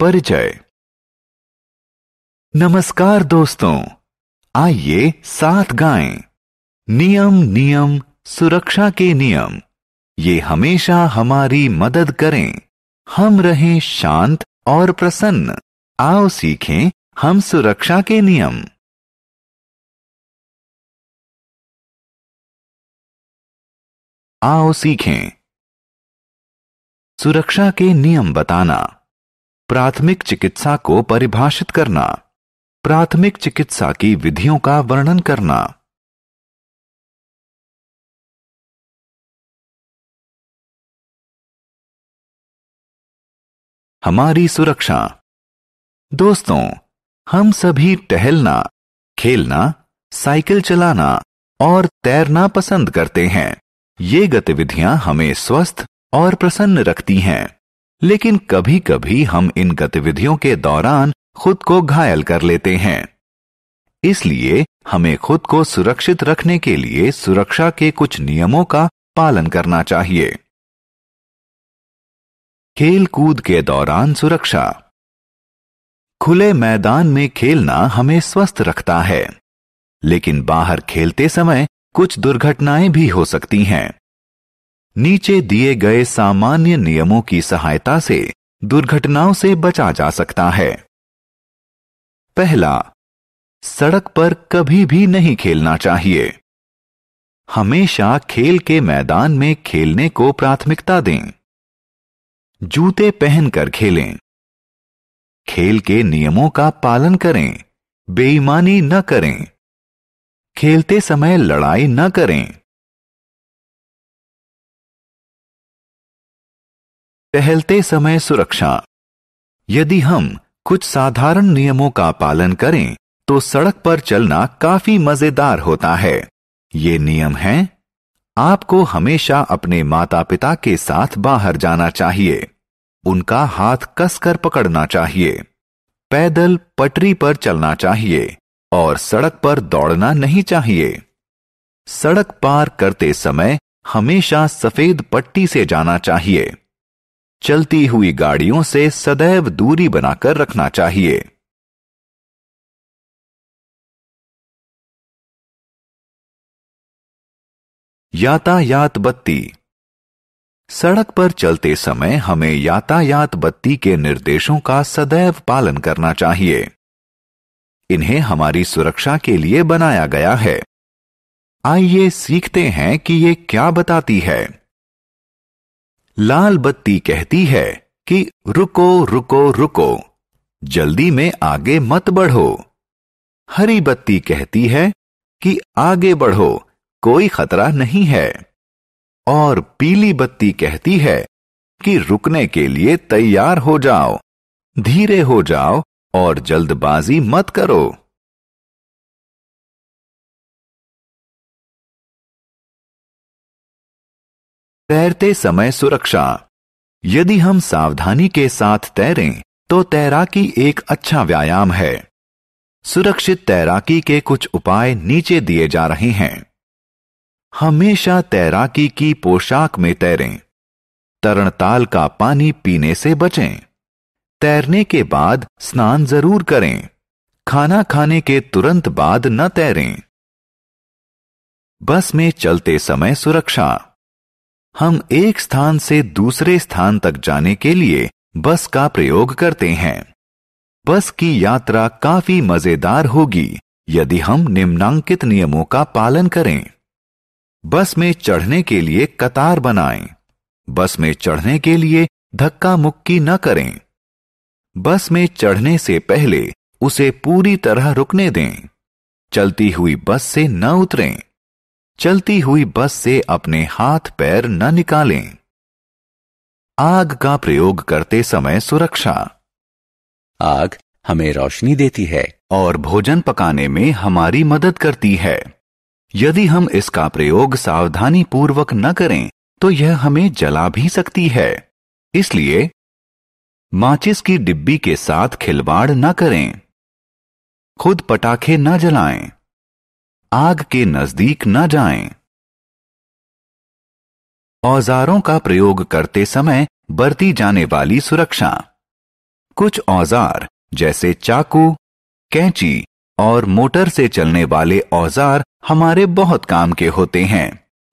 परिचय नमस्कार दोस्तों आइए साथ गाएं नियम नियम सुरक्षा के नियम ये हमेशा हमारी मदद करें हम रहें शांत और प्रसन्न आओ सीखें हम सुरक्षा के नियम आओ सीखें सुरक्षा के नियम बताना प्राथमिक चिकित्सा को परिभाषित करना प्राथमिक चिकित्सा की विधियों का वर्णन करना हमारी सुरक्षा दोस्तों हम सभी टहलना खेलना साइकिल चलाना और तैरना पसंद करते हैं ये गतिविधियां हमें स्वस्थ और प्रसन्न रखती हैं लेकिन कभी कभी हम इन गतिविधियों के दौरान खुद को घायल कर लेते हैं इसलिए हमें खुद को सुरक्षित रखने के लिए सुरक्षा के कुछ नियमों का पालन करना चाहिए खेल कूद के दौरान सुरक्षा खुले मैदान में खेलना हमें स्वस्थ रखता है लेकिन बाहर खेलते समय कुछ दुर्घटनाएं भी हो सकती हैं नीचे दिए गए सामान्य नियमों की सहायता से दुर्घटनाओं से बचा जा सकता है पहला सड़क पर कभी भी नहीं खेलना चाहिए हमेशा खेल के मैदान में खेलने को प्राथमिकता दें जूते पहनकर खेलें खेल के नियमों का पालन करें बेईमानी न करें खेलते समय लड़ाई न करें टहलते समय सुरक्षा यदि हम कुछ साधारण नियमों का पालन करें तो सड़क पर चलना काफी मजेदार होता है ये नियम है आपको हमेशा अपने माता पिता के साथ बाहर जाना चाहिए उनका हाथ कसकर पकड़ना चाहिए पैदल पटरी पर चलना चाहिए और सड़क पर दौड़ना नहीं चाहिए सड़क पार करते समय हमेशा सफेद पट्टी से जाना चाहिए चलती हुई गाड़ियों से सदैव दूरी बनाकर रखना चाहिए यातायात बत्ती सड़क पर चलते समय हमें यातायात बत्ती के निर्देशों का सदैव पालन करना चाहिए इन्हें हमारी सुरक्षा के लिए बनाया गया है आइए सीखते हैं कि ये क्या बताती है लाल बत्ती कहती है कि रुको रुको रुको जल्दी में आगे मत बढ़ो हरी बत्ती कहती है कि आगे बढ़ो कोई खतरा नहीं है और पीली बत्ती कहती है कि रुकने के लिए तैयार हो जाओ धीरे हो जाओ और जल्दबाजी मत करो तैरते समय सुरक्षा यदि हम सावधानी के साथ तैरें तो तैराकी एक अच्छा व्यायाम है सुरक्षित तैराकी के कुछ उपाय नीचे दिए जा रहे हैं हमेशा तैराकी की पोशाक में तैरें तरणताल का पानी पीने से बचें तैरने के बाद स्नान जरूर करें खाना खाने के तुरंत बाद न तैरें बस में चलते समय सुरक्षा हम एक स्थान से दूसरे स्थान तक जाने के लिए बस का प्रयोग करते हैं बस की यात्रा काफी मजेदार होगी यदि हम निम्नांकित नियमों का पालन करें बस में चढ़ने के लिए कतार बनाएं। बस में चढ़ने के लिए धक्का मुक्की न करें बस में चढ़ने से पहले उसे पूरी तरह रुकने दें चलती हुई बस से न उतरें चलती हुई बस से अपने हाथ पैर न निकालें आग का प्रयोग करते समय सुरक्षा आग हमें रोशनी देती है और भोजन पकाने में हमारी मदद करती है यदि हम इसका प्रयोग सावधानी पूर्वक न करें तो यह हमें जला भी सकती है इसलिए माचिस की डिब्बी के साथ खिलवाड़ न करें खुद पटाखे न जलाएं आग के नजदीक न जाएं। औजारों का प्रयोग करते समय बरती जाने वाली सुरक्षा कुछ औजार जैसे चाकू कैंची और मोटर से चलने वाले औजार हमारे बहुत काम के होते हैं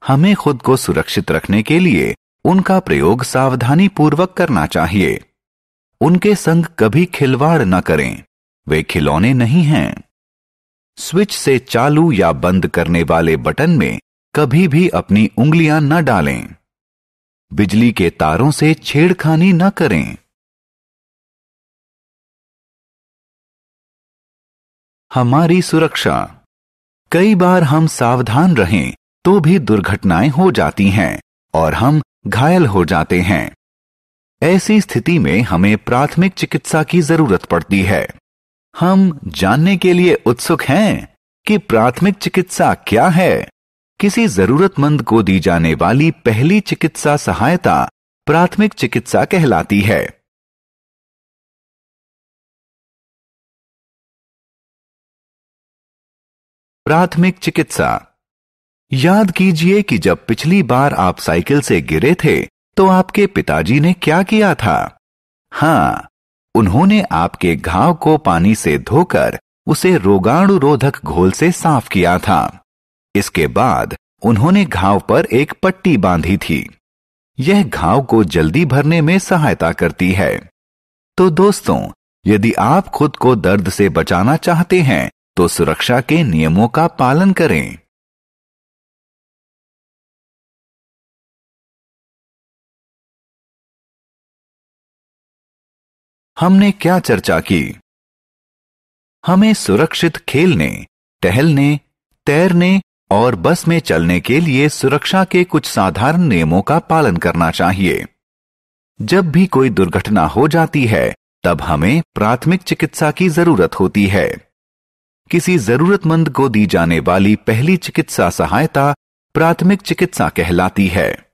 हमें खुद को सुरक्षित रखने के लिए उनका प्रयोग सावधानी पूर्वक करना चाहिए उनके संग कभी खिलवाड़ न करें वे खिलौने नहीं हैं स्विच से चालू या बंद करने वाले बटन में कभी भी अपनी उंगलियां न डालें बिजली के तारों से छेड़खानी न करें हमारी सुरक्षा कई बार हम सावधान रहें तो भी दुर्घटनाएं हो जाती हैं और हम घायल हो जाते हैं ऐसी स्थिति में हमें प्राथमिक चिकित्सा की जरूरत पड़ती है हम जानने के लिए उत्सुक हैं कि प्राथमिक चिकित्सा क्या है किसी जरूरतमंद को दी जाने वाली पहली चिकित्सा सहायता प्राथमिक चिकित्सा कहलाती है प्राथमिक चिकित्सा याद कीजिए कि जब पिछली बार आप साइकिल से गिरे थे तो आपके पिताजी ने क्या किया था हाँ उन्होंने आपके घाव को पानी से धोकर उसे रोगाणु रोधक घोल से साफ किया था इसके बाद उन्होंने घाव पर एक पट्टी बांधी थी यह घाव को जल्दी भरने में सहायता करती है तो दोस्तों यदि आप खुद को दर्द से बचाना चाहते हैं तो सुरक्षा के नियमों का पालन करें हमने क्या चर्चा की हमें सुरक्षित खेलने टहलने तैरने और बस में चलने के लिए सुरक्षा के कुछ साधारण नियमों का पालन करना चाहिए जब भी कोई दुर्घटना हो जाती है तब हमें प्राथमिक चिकित्सा की जरूरत होती है किसी जरूरतमंद को दी जाने वाली पहली चिकित्सा सहायता प्राथमिक चिकित्सा कहलाती है